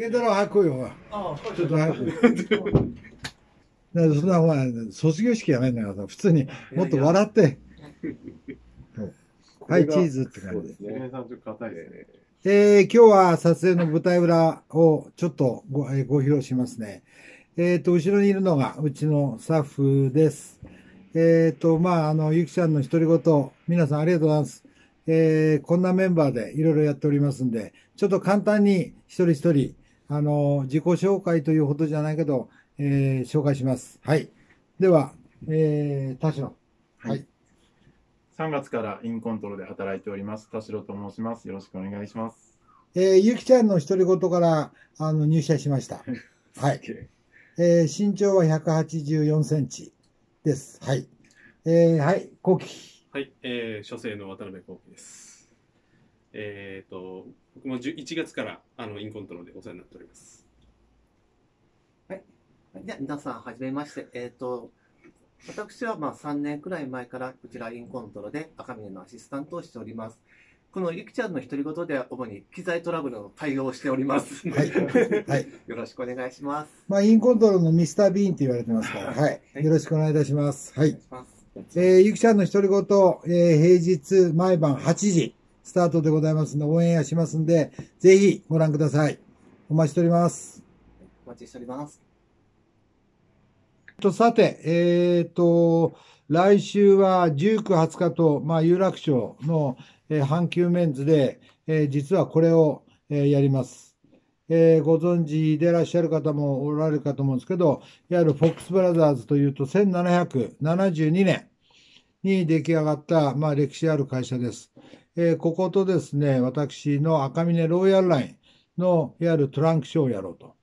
健太早く来いよ。ああ、ちょっと早く。うよ。だそんな、お前、卒業式やめんだか普通にもっと笑って。はい、チーズって感じです。えー、今日は撮影の舞台裏をちょっとご,、えー、ご披露しますね。えっ、ー、と、後ろにいるのがうちのスタッフです。えっ、ー、と、まあ、あの、ゆきちゃんの独り言、皆さんありがとうございます。えー、こんなメンバーでいろいろやっておりますんで、ちょっと簡単に一人一人あの、自己紹介というほどじゃないけど、えー、紹介します。はい。では、えー、田代。はい。3月からインコントロで働いております。田代と申します。よろしくお願いします。えー、ゆきちゃんの独り言からあの入社しました。はい。えー、身長は184センチです。はい。えー、はい、後期。はい、えー、書生の渡辺後期です。えっ、ー、と、僕も1月から、あの、インコントロでお世話になっております。はい。じゃ皆さん、はじめまして。えっ、ー、と、私は、まあ、3年くらい前から、こちら、インコントロで、赤嶺のアシスタントをしております。このゆきちゃんの独り言では主に機材トラブルの対応をしております。はい。はい、よろしくお願いします。まあ、インコントロールのミスター・ビーンって言われてますから、はい。はい、よろしくお願いいたします。はい。いえー、ゆきちゃんの独り言、えー、平日毎晩8時、スタートでございますので、応援やしますんで、ぜひご覧ください。お待ちしております。お待ちしております。と、さて、えっ、ー、と、来週は19、20日と、まあ、有楽町の、えー、阪急メンズで、えー、実はこれを、えー、やります。えー、ご存知でいらっしゃる方もおられるかと思うんですけど、いわゆるフォックスブラザーズというと1772年に出来上がった、まあ、歴史ある会社です。えー、こことですね、私の赤峰ロイヤルラインのいわゆるトランクショーをやろうと。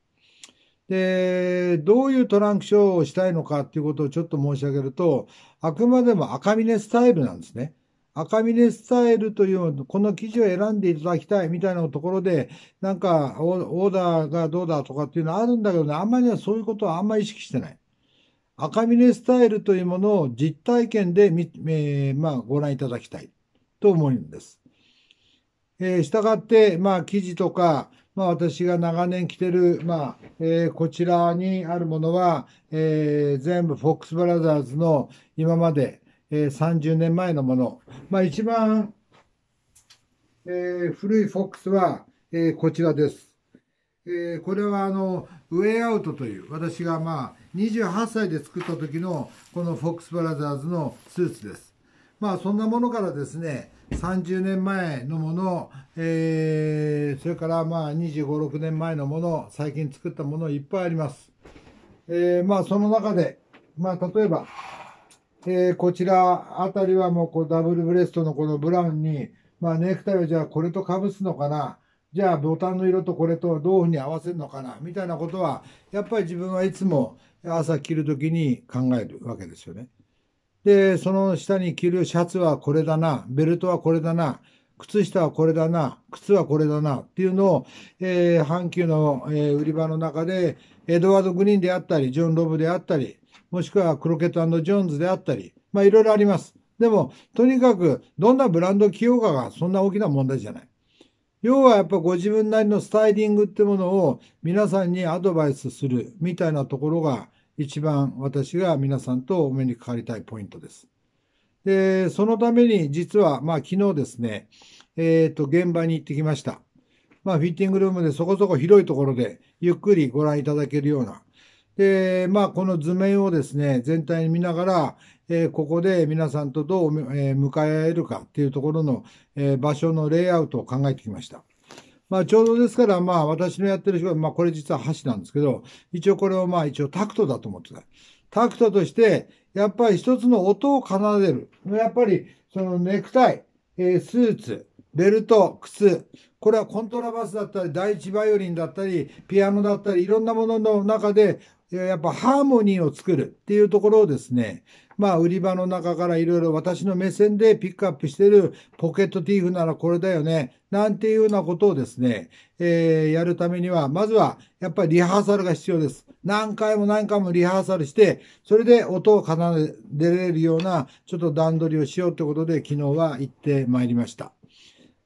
で、どういうトランクショーをしたいのかっていうことをちょっと申し上げると、あくまでも赤峰スタイルなんですね。赤峰スタイルという、この記事を選んでいただきたいみたいなところで、なんかオーダーがどうだとかっていうのはあるんだけどね、あんまりはそういうことはあんまり意識してない。赤峰スタイルというものを実体験で、えー、まあ、ご覧いただきたい。と思うんです。えー、したがって、まあ、記事とか、まあ、私が長年着てる、まあ、えー、こちらにあるものは、えー、全部フォックスブラザーズの今まで、えー、30年前のもの。まあ、一番、えー、古いフォックスは、えー、こちらです。えー、これはあの、ウェイアウトという、私がまあ、28歳で作った時の、このフォックスブラザーズのスーツです。まあそんなものからですね、30年前のもの、えー、それからまあ25、6年前のもの、最近作ったものいっぱいあります。えー、まあその中で、まあ例えば、えー、こちらあたりはもうこうダブルブレストのこのブラウンに、まあネクタイはじゃあこれと被すのかな、じゃあボタンの色とこれとどういうふうに合わせるのかな、みたいなことは、やっぱり自分はいつも朝着るときに考えるわけですよね。で、その下に着るシャツはこれだな、ベルトはこれだな、靴下はこれだな、靴はこれだなっていうのを、えー、阪急の、えー、売り場の中で、エドワード・グリーンであったり、ジョン・ロブであったり、もしくはクロケットジョーンズであったり、まあいろいろあります。でも、とにかく、どんなブランド起うかがそんな大きな問題じゃない。要はやっぱご自分なりのスタイリングってものを皆さんにアドバイスするみたいなところが、一番私が皆さんとお目にかかりたいポイントです。で、そのために実は、まあ昨日ですね、えっ、ー、と、現場に行ってきました。まあフィッティングルームでそこそこ広いところでゆっくりご覧いただけるような。で、まあこの図面をですね、全体に見ながら、えー、ここで皆さんとどう、えー、迎えるかっていうところの、え場所のレイアウトを考えてきました。まあ、ちょうどですから、まあ、私のやってる仕事、まあ、これ実は箸なんですけど、一応これをまあ、一応タクトだと思ってた。タクトとして、やっぱり一つの音を奏でる。やっぱり、そのネクタイ、えスーツ、ベルト、靴。これはコントラバスだったり、第一バイオリンだったり、ピアノだったり、いろんなものの中で、やっぱハーモニーを作るっていうところをですね、まあ売り場の中からいろいろ私の目線でピックアップしてるポケットティーフならこれだよね、なんていうようなことをですね、えー、やるためには、まずはやっぱりリハーサルが必要です。何回も何回もリハーサルして、それで音を奏でれるようなちょっと段取りをしようってことで昨日は行ってまいりました。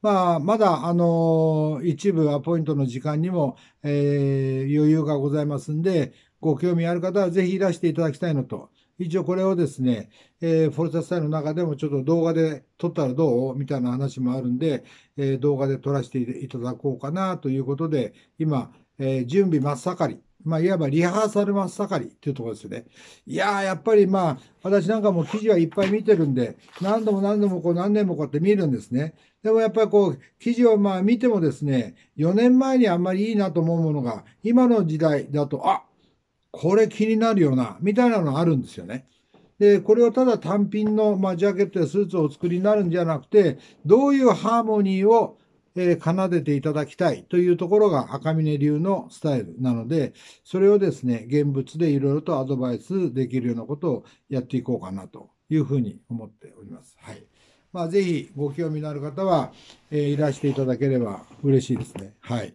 まあ、まだ、あの一部アポイントの時間にも、えー、余裕がございますんで、ご興味ある方はぜひいらしていただきたいのと、一応これをですね、えー、フォルサスタイルの中でもちょっと動画で撮ったらどうみたいな話もあるんで、えー、動画で撮らせていただこうかなということで、今、えー、準備真っ盛り。まあ、いわばリハーサル真っ盛りっていうところですよね。いやー、やっぱりまあ、私なんかも記事はいっぱい見てるんで、何度も何度もこう何年もこうやって見るんですね。でもやっぱりこう、記事をまあ見てもですね、4年前にあんまりいいなと思うものが、今の時代だと、あこれ気になるよな、みたいなのあるんですよね。で、これをただ単品の、まあ、ジャケットやスーツをお作りになるんじゃなくて、どういうハーモニーを、えー、奏でていただきたいというところが赤峰流のスタイルなので、それをですね、現物でいろいろとアドバイスできるようなことをやっていこうかなというふうに思っております。はい。まあ、ぜひご興味のある方は、えー、いらしていただければ嬉しいですね。はい。